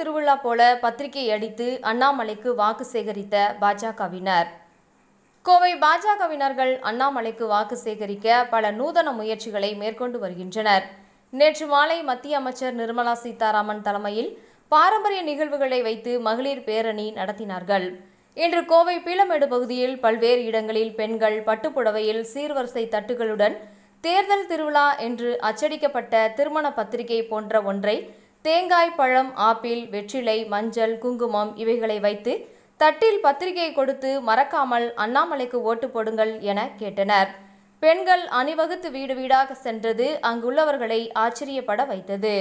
திருவிழா போல பத்திரிகை அடித்து அண்ணாமலைக்கு வாக்கு சேகரித்த பாஜகவினர் கோவை பாஜகவினர்கள் அண்ணாமலைக்கு வாக்கு சேகரிக்க பல நூதன முயற்சிகளை மேற்கொண்டு வருகின்றனர் நேற்று மாலை மத்திய அமைச்சர் நிர்மலா சீதாராமன் தலைமையில் பாரம்பரிய நிகழ்வுகளை வைத்து மகளிர் பேரணி நடத்தினார்கள் இன்று கோவை பீளமேடு பகுதியில் பல்வேறு இடங்களில் பெண்கள் பட்டுப்புடவையில் சீர்வரிசை தட்டுகளுடன் தேர்தல் திருவிழா என்று அச்சடிக்கப்பட்ட திருமண பத்திரிகை போன்ற ஒன்றை தேங்காய் பழம் ஆப்பிள் வெற்றிலை மஞ்சள் குங்குமம் இவைகளை வைத்து தட்டில் பத்திரிகை கொடுத்து மறக்காமல் அண்ணாமலைக்கு ஓட்டு போடுங்கள் என கேட்டனர் பெண்கள் அணிவகுத்து வீடு வீடாக சென்றது அங்குள்ளவர்களை ஆச்சரியப்பட வைத்தது